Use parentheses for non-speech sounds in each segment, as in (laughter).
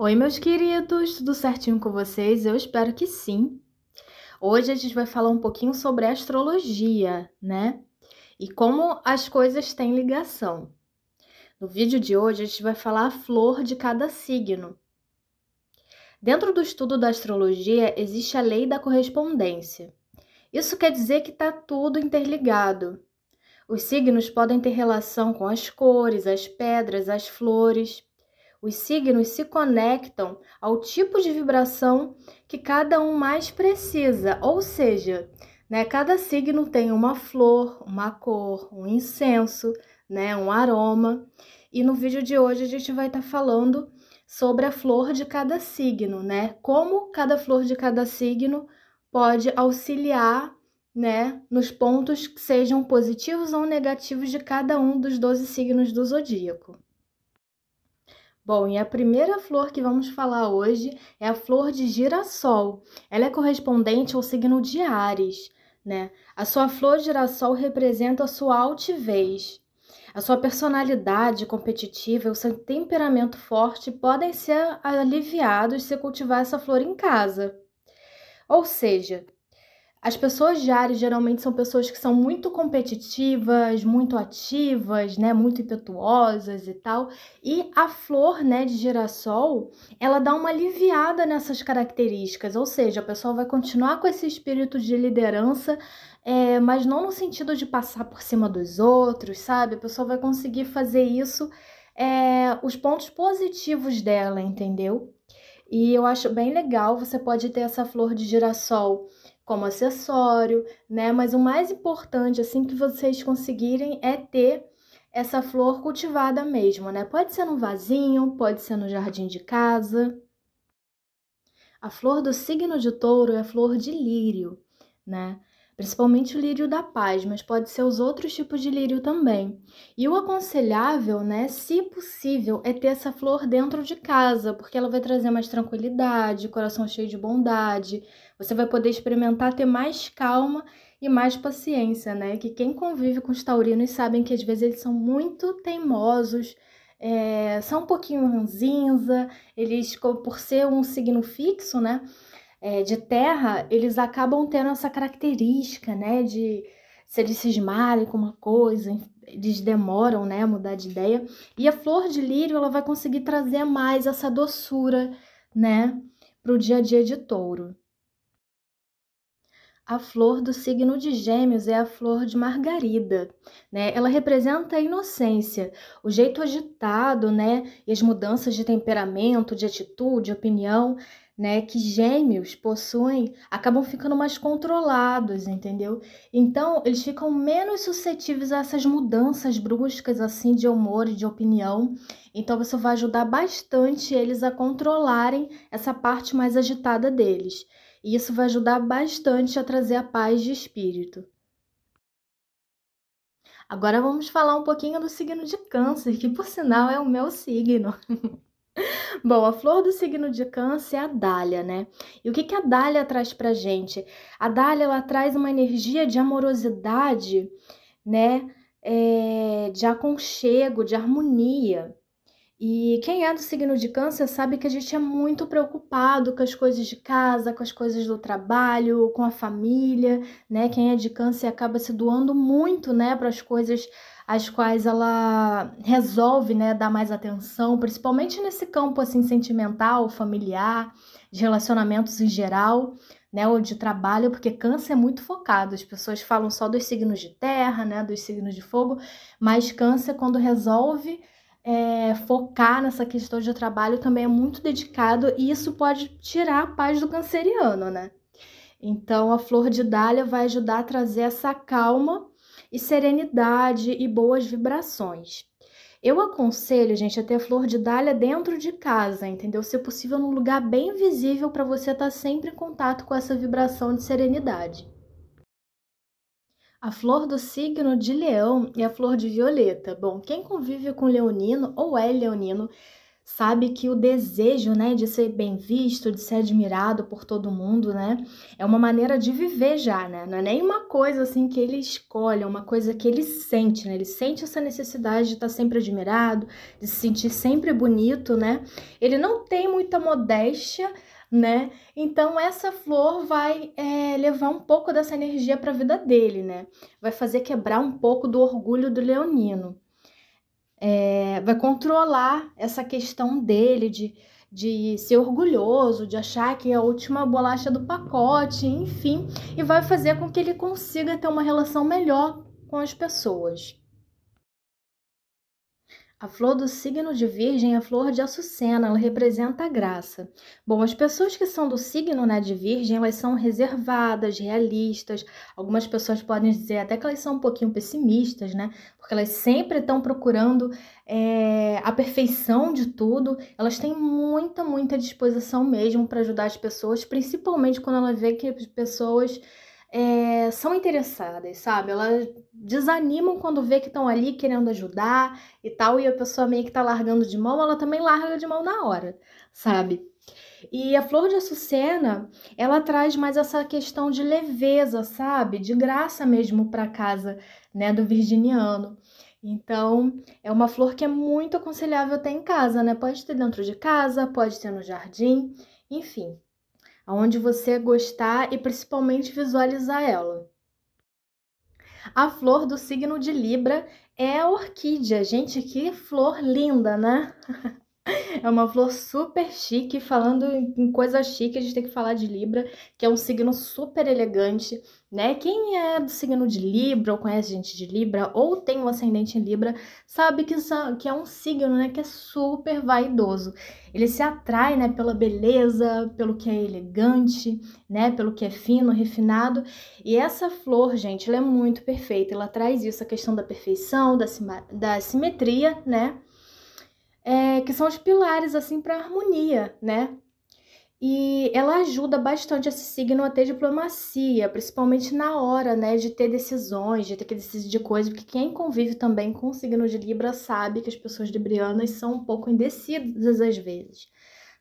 Oi, meus queridos, tudo certinho com vocês? Eu espero que sim. Hoje a gente vai falar um pouquinho sobre astrologia, né? E como as coisas têm ligação. No vídeo de hoje a gente vai falar a flor de cada signo. Dentro do estudo da astrologia existe a lei da correspondência. Isso quer dizer que está tudo interligado. Os signos podem ter relação com as cores, as pedras, as flores, os signos se conectam ao tipo de vibração que cada um mais precisa, ou seja, né, cada signo tem uma flor, uma cor, um incenso, né, um aroma. E no vídeo de hoje a gente vai estar tá falando sobre a flor de cada signo, né? Como cada flor de cada signo pode auxiliar, né, nos pontos que sejam positivos ou negativos de cada um dos 12 signos do zodíaco. Bom, e a primeira flor que vamos falar hoje é a flor de girassol. Ela é correspondente ao signo de Ares, né? A sua flor de girassol representa a sua altivez. A sua personalidade competitiva e o seu temperamento forte podem ser aliviados se cultivar essa flor em casa. Ou seja, as pessoas de Ares geralmente são pessoas que são muito competitivas, muito ativas, né, muito impetuosas e tal. E a flor, né, de girassol, ela dá uma aliviada nessas características, ou seja, a pessoa vai continuar com esse espírito de liderança, é, mas não no sentido de passar por cima dos outros, sabe? A pessoa vai conseguir fazer isso, é, os pontos positivos dela, entendeu? E eu acho bem legal, você pode ter essa flor de girassol como acessório, né? Mas o mais importante, assim, que vocês conseguirem é ter essa flor cultivada mesmo, né? Pode ser num vasinho, pode ser no jardim de casa. A flor do signo de touro é a flor de lírio, né? principalmente o lírio da paz, mas pode ser os outros tipos de lírio também. E o aconselhável, né, se possível, é ter essa flor dentro de casa, porque ela vai trazer mais tranquilidade, coração cheio de bondade. Você vai poder experimentar ter mais calma e mais paciência, né? Que quem convive com os taurinos sabem que às vezes eles são muito teimosos, é, são um pouquinho ranzinza, eles, por ser um signo fixo, né? é, de terra, eles acabam tendo essa característica, né? De se eles cismarem com uma coisa, eles demoram, né, a mudar de ideia. E a flor de lírio, ela vai conseguir trazer mais essa doçura, né, para o dia a dia de touro. A flor do signo de Gêmeos é a flor de margarida, né? Ela representa a inocência, o jeito agitado, né? E as mudanças de temperamento, de atitude, opinião né, que gêmeos possuem, acabam ficando mais controlados, entendeu? Então, eles ficam menos suscetíveis a essas mudanças bruscas, assim, de humor e de opinião. Então, isso vai ajudar bastante eles a controlarem essa parte mais agitada deles. E isso vai ajudar bastante a trazer a paz de espírito. Agora vamos falar um pouquinho do signo de Câncer, que por sinal é o meu signo. (laughs) Bom, a flor do signo de câncer é a dália, né? E o que, que a dália traz pra gente? A dália, ela traz uma energia de amorosidade, né? É, de aconchego, de harmonia. E quem é do signo de câncer sabe que a gente é muito preocupado com as coisas de casa, com as coisas do trabalho, com a família, né? Quem é de câncer acaba se doando muito, né, para as coisas às quais ela resolve né, dar mais atenção, principalmente nesse campo assim sentimental, familiar, de relacionamentos em geral, né, ou de trabalho, porque câncer é muito focado. As pessoas falam só dos signos de terra, né, dos signos de fogo, mas câncer, quando resolve é, focar nessa questão de trabalho, também é muito dedicado e isso pode tirar a paz do canceriano, né? Então, a flor de dália vai ajudar a trazer essa calma e serenidade e boas vibrações. Eu aconselho, gente, a ter a flor de dália dentro de casa, entendeu? Se possível, num lugar bem visível para você estar tá sempre em contato com essa vibração de serenidade. A flor do signo de leão é a flor de violeta. Bom, quem convive com leonino ou é leonino sabe que o desejo, né, de ser bem visto, de ser admirado por todo mundo, né, é uma maneira de viver já, né? Não é nem uma coisa assim que ele escolhe, é uma coisa que ele sente, né? Ele sente essa necessidade de estar sempre admirado, de se sentir sempre bonito, né? Ele não tem muita modéstia, né? Então essa flor vai é, levar um pouco dessa energia para a vida dele, né? Vai fazer quebrar um pouco do orgulho do leonino é, vai controlar essa questão dele de, de ser orgulhoso, de achar que é a última bolacha do pacote, enfim, e vai fazer com que ele consiga ter uma relação melhor com as pessoas. A flor do signo de Virgem é a flor de açucena, ela representa a graça. Bom, as pessoas que são do signo né, de Virgem, elas são reservadas, realistas. Algumas pessoas podem dizer até que elas são um pouquinho pessimistas, né? Porque elas sempre estão procurando é, a perfeição de tudo. Elas têm muita, muita disposição mesmo para ajudar as pessoas, principalmente quando ela vê que as pessoas é, são interessadas, sabe? Elas desanimam quando vê que estão ali querendo ajudar e tal, e a pessoa meio que tá largando de mão, ela também larga de mão na hora, sabe? E a flor de açucena, ela traz mais essa questão de leveza, sabe? De graça mesmo para casa, né, do virginiano. Então, é uma flor que é muito aconselhável ter em casa, né? Pode ter dentro de casa, pode ter no jardim, enfim aonde você gostar e principalmente visualizar ela. A flor do signo de Libra é a orquídea. Gente, que flor linda, né? (laughs) (laughs) É uma flor super chique. Falando em coisa chique, a gente tem que falar de Libra, que é um signo super elegante, né? Quem é do signo de Libra, ou conhece gente de Libra, ou tem um ascendente em Libra, sabe que, que é um signo, né? Que é super vaidoso. Ele se atrai, né? Pela beleza, pelo que é elegante, né? Pelo que é fino, refinado. E essa flor, gente, ela é muito perfeita. Ela traz isso, a questão da perfeição, da, da simetria, né? é, que são os pilares assim para harmonia, né? E ela ajuda bastante esse signo a ter diplomacia, principalmente na hora, né, de ter decisões, de ter que decidir coisas, porque quem convive também com o signo de Libra sabe que as pessoas librianas são um pouco indecisas às vezes,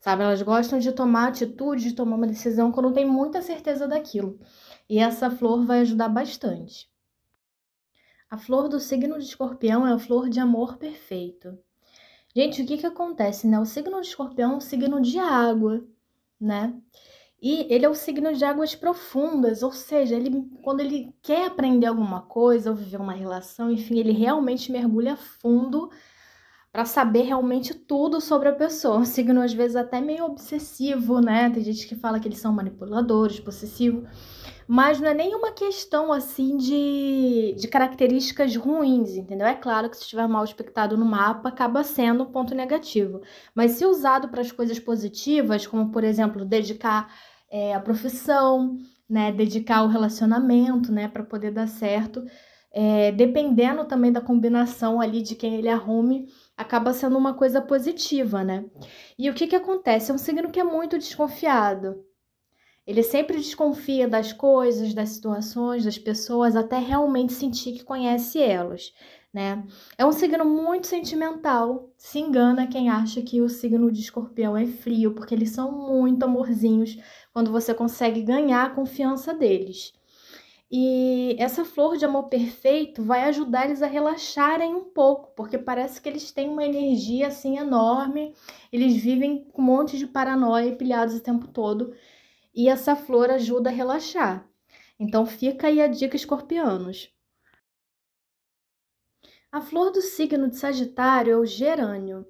sabe? Elas gostam de tomar atitude, de tomar uma decisão quando tem muita certeza daquilo. E essa flor vai ajudar bastante. A flor do signo de Escorpião é a flor de amor perfeito. Gente, o que que acontece, né? O signo de escorpião é um signo de água, né? E ele é um signo de águas profundas, ou seja, ele, quando ele quer aprender alguma coisa ou viver uma relação, enfim, ele realmente mergulha fundo para saber realmente tudo sobre a pessoa. o signo às vezes até meio obsessivo, né? Tem gente que fala que eles são manipuladores, possessivos, mas não é nenhuma questão assim de, de características ruins, entendeu? É claro que se estiver mal expectado no mapa, acaba sendo um ponto negativo, mas se usado para as coisas positivas, como por exemplo, dedicar é, a profissão, né? Dedicar o relacionamento, né? Para poder dar certo é, dependendo também da combinação ali de quem ele arrume, acaba sendo uma coisa positiva, né? E o que, que acontece? É um signo que é muito desconfiado. Ele sempre desconfia das coisas, das situações, das pessoas, até realmente sentir que conhece elas, né? É um signo muito sentimental. Se engana quem acha que o signo de escorpião é frio, porque eles são muito amorzinhos quando você consegue ganhar a confiança deles. E essa flor de amor perfeito vai ajudar eles a relaxarem um pouco, porque parece que eles têm uma energia assim enorme, eles vivem com um monte de paranoia e pilhados o tempo todo, e essa flor ajuda a relaxar. Então fica aí a dica, escorpianos. A flor do signo de Sagitário é o gerânio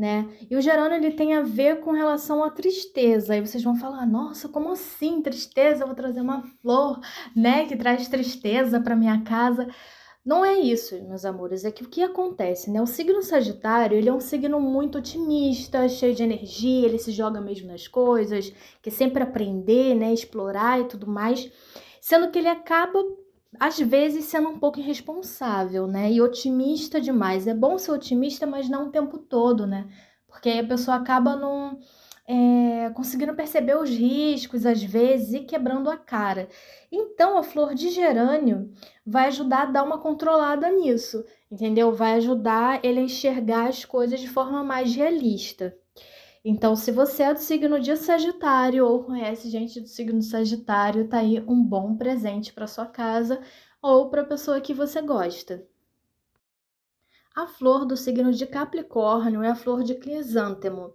né? E o gerânio ele tem a ver com relação à tristeza. E vocês vão falar: "Nossa, como assim tristeza? Eu vou trazer uma flor, né, que traz tristeza para minha casa?" Não é isso, meus amores, é que o que acontece, né? O signo Sagitário, ele é um signo muito otimista, cheio de energia, ele se joga mesmo nas coisas, quer sempre aprender, né, explorar e tudo mais, sendo que ele acaba às vezes sendo um pouco irresponsável, né? E otimista demais. É bom ser otimista, mas não o tempo todo, né? Porque aí a pessoa acaba não é, conseguindo perceber os riscos, às vezes, e quebrando a cara. Então, a flor de gerânio vai ajudar a dar uma controlada nisso, entendeu? Vai ajudar ele a enxergar as coisas de forma mais realista. Então, se você é do signo de Sagitário ou conhece gente do signo de Sagitário, tá aí um bom presente para sua casa ou para a pessoa que você gosta. A flor do signo de Capricórnio é a flor de crisântemo.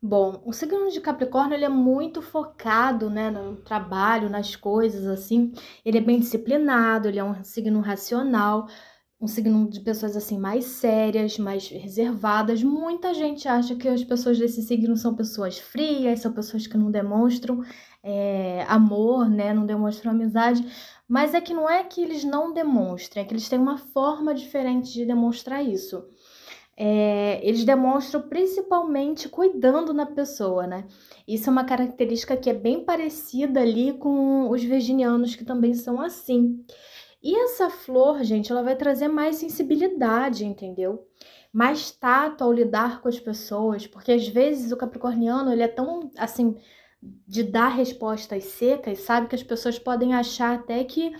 Bom, o signo de Capricórnio ele é muito focado né, no trabalho, nas coisas assim. Ele é bem disciplinado, ele é um signo racional, um signo de pessoas assim mais sérias, mais reservadas. Muita gente acha que as pessoas desse signo são pessoas frias, são pessoas que não demonstram é, amor, né? Não demonstram amizade. Mas é que não é que eles não demonstrem, é que eles têm uma forma diferente de demonstrar isso. É, eles demonstram principalmente cuidando na pessoa, né? Isso é uma característica que é bem parecida ali com os virginianos, que também são assim. E essa flor, gente, ela vai trazer mais sensibilidade, entendeu? Mais tato ao lidar com as pessoas, porque às vezes o capricorniano, ele é tão, assim, de dar respostas secas, sabe? Que as pessoas podem achar até que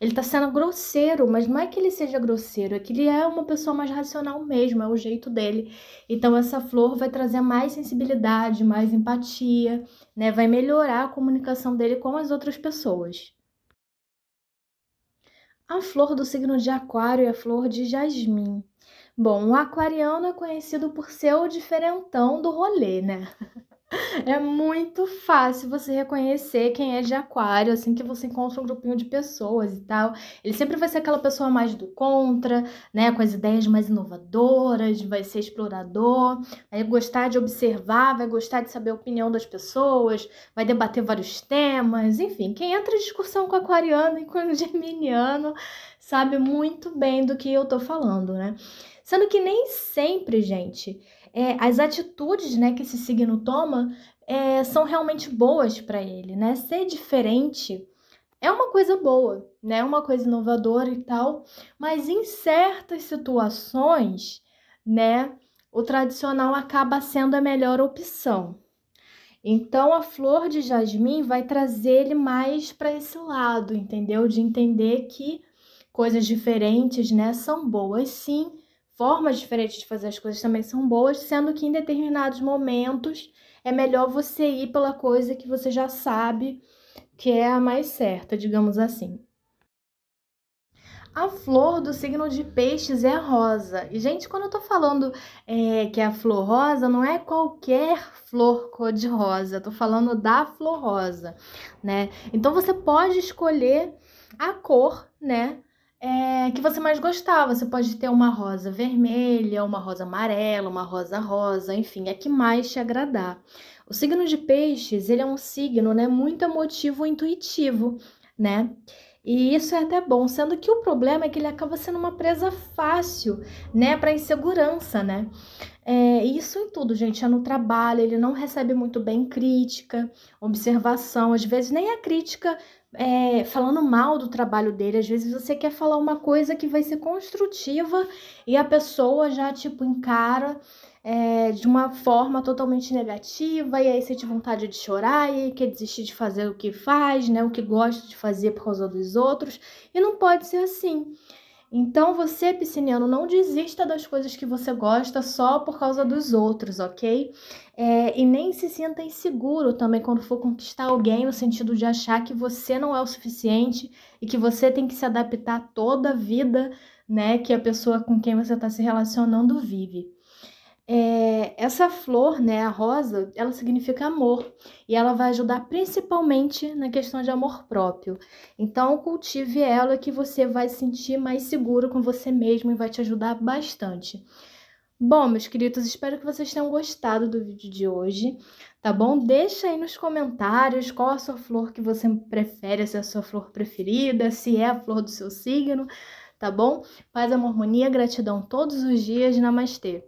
ele tá sendo grosseiro, mas não é que ele seja grosseiro, é que ele é uma pessoa mais racional mesmo, é o jeito dele. Então essa flor vai trazer mais sensibilidade, mais empatia, né? Vai melhorar a comunicação dele com as outras pessoas a flor do signo de Aquário é a flor de jasmim. Bom, o aquariano é conhecido por ser o diferentão do rolê, né? (laughs) É muito fácil você reconhecer quem é de aquário, assim que você encontra um grupinho de pessoas e tal. Ele sempre vai ser aquela pessoa mais do contra, né? Com as ideias mais inovadoras, vai ser explorador, vai gostar de observar, vai gostar de saber a opinião das pessoas, vai debater vários temas, enfim. Quem entra em discussão com aquariano e com (laughs) geminiano sabe muito bem do que eu tô falando, né? Sendo que nem sempre, gente é, as atitudes né, que esse signo toma é, são realmente boas para ele, né? Ser diferente é uma coisa boa, né? É uma coisa inovadora e tal, mas em certas situações, né? O tradicional acaba sendo a melhor opção. Então a flor de jasmim vai trazer ele mais para esse lado, entendeu? De entender que coisas diferentes, né, são boas sim, formas diferentes de fazer as coisas também são boas, sendo que em determinados momentos é melhor você ir pela coisa que você já sabe que é a mais certa, digamos assim. A flor do signo de peixes é rosa. E, gente, quando eu tô falando é, que é a flor rosa, não é qualquer flor cor-de-rosa. Tô falando da flor rosa, né? Então, você pode escolher a cor, né? é, que você mais gostava. Você pode ter uma rosa vermelha, uma rosa amarela, uma rosa rosa, enfim, é que mais te agradar. O signo de peixes, ele é um signo, né, muito emotivo intuitivo, né? E isso é até bom, sendo que o problema é que ele acaba sendo uma presa fácil, né, para insegurança, né? É, isso em tudo, gente, é no trabalho, ele não recebe muito bem crítica, observação, às vezes nem a crítica é, falando mal do trabalho dele. Às vezes você quer falar uma coisa que vai ser construtiva e a pessoa já, tipo, encara é, de uma forma totalmente negativa, e aí você vontade de chorar, e quer desistir de fazer o que faz, né? O que gosta de fazer por causa dos outros. E não pode ser assim. Então você, pisciniano, não desista das coisas que você gosta só por causa dos outros, ok? É, e nem se sinta inseguro também quando for conquistar alguém, no sentido de achar que você não é o suficiente e que você tem que se adaptar toda a vida, né? Que a pessoa com quem você está se relacionando vive. É, essa flor, né, a rosa, ela significa amor e ela vai ajudar principalmente na questão de amor próprio. Então, cultive ela que você vai se sentir mais seguro com você mesmo e vai te ajudar bastante. Bom, meus queridos, espero que vocês tenham gostado do vídeo de hoje, tá bom? Deixa aí nos comentários qual a sua flor que você prefere, se é a sua flor preferida, se é a flor do seu signo, tá bom? Paz, amor, harmonia, gratidão todos os dias. Namastê!